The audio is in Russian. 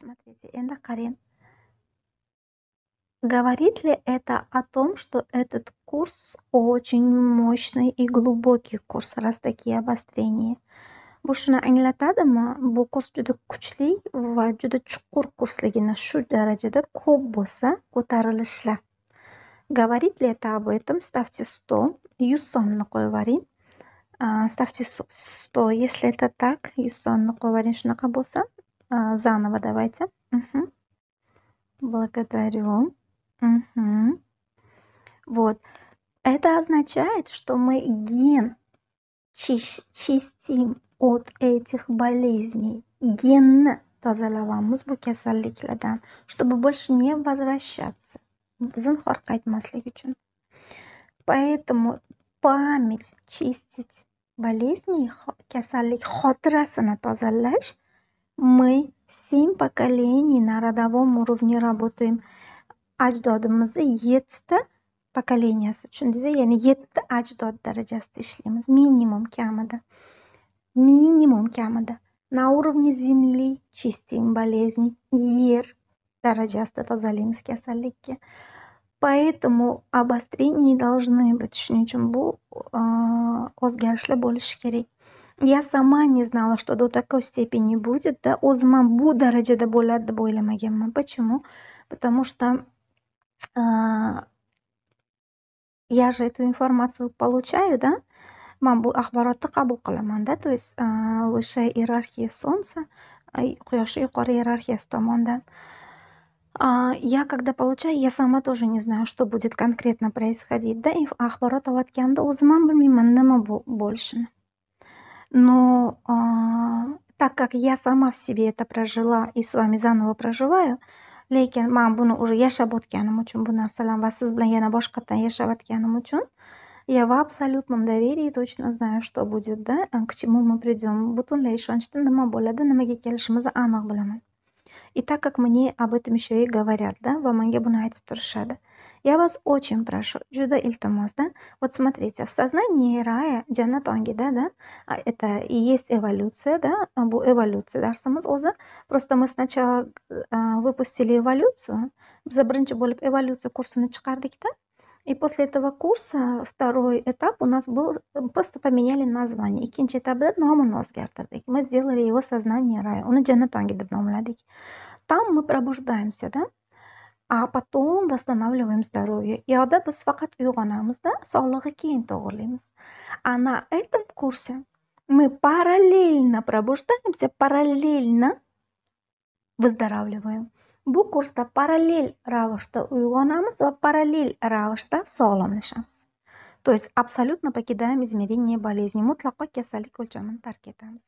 Смотрите, эндокарин. Говорит ли это о том, что этот курс очень мощный и глубокий курс, раз такие обострения? bu shuni anglatadimi bu kurs juda kuchli va juda chuqur kursligini shu darajada ko'p bo'lsa ko'tarilishlar говорит ли это об этом ставьте 100 yuz sonni qo'yib yuboring ставьте 100 если это так yuz sonni qo'yib yuboring shunaqa bo'lsa а, заново давайте. Угу. Благодарю. Угу. Вот. Это означает, что мы ген чистим от этих болезней. Ген tozalavamiz bu kasalliklardan чтобы больше не возвращаться zinhor qaytmaslik uchun поэтому память чистить болезни kasallik xotirasini tozalash мы семь поколений на родовом уровне работаем. Ajdodimizni yettita pokoleniyasi tushundingizmi ya'ni yetti ajdod darajasida ishlaymiz minimum kamida minimum kamida на уровне земли чистим болезнь yer darajasida tozalaymiz kasallikka поэтому обострения должны быть shuning uchun bu o'zgarishli bo'lishi kerak я сама не знала что до такой степени будет да ради до darajada от deb o'ylamaganman ну, почему потому что а, я же эту информацию получаю да Мамбу bu axborotni qabul то есть а, высшая иерархия солнца quyoshni yuqori иерархияsi tomonidan я когда получаю я сама тоже не знаю что будет конкретно происходить да и axborot olayotganda o'zim ham bilmayman nima bo'lishini но а, так как я сама в себе это прожила и с вами заново проживаю, lekin man buni уже yashab o'tganim uchun bu narsalarni va siz bilan yana boshqatdan yashab o'tganim uchun я в абсолютном доверии точно знаю что будет да к чему мы придем butunlay ishonchda nima bo'ladi nimaga kelishimizni aniq bilaman и так как мне об этом еще и говорят да va menga buni aytib turishadi я вас очень прошу, Джуда iltimos, да? Вот смотрите, сознание raya jannat ongida, да? А, это и есть эволюция, да? Bu эволюция да, самозоза. Просто мы сначала э, выпустили эволюцию. Biz birinchi bo'lib эволюция курсini chiqardik-da. И после этого курса второй этап у нас был, э, просто поменяли название. Икинчи этапда номын o'zgartirdik. Мы сделали его сознание рая. Уни Джанатонги, ongi deb nomladik. Там мы пробуждаемся, да? а потом восстанавливаем здоровье. И когда biz faqat uyg'onamizda sog'lig'i keyin to'g'irlaymiz. А на этом курсе мы параллельно пробуждаемся, параллельно выздоравливаем. Bu kursda parallel ravishda uyg'onamiz va parallel ravishda sog'lomlashamiz. То есть абсолютно покидаем измерение болезни, mutlaqo kasallik o'lchamini tark etamiz.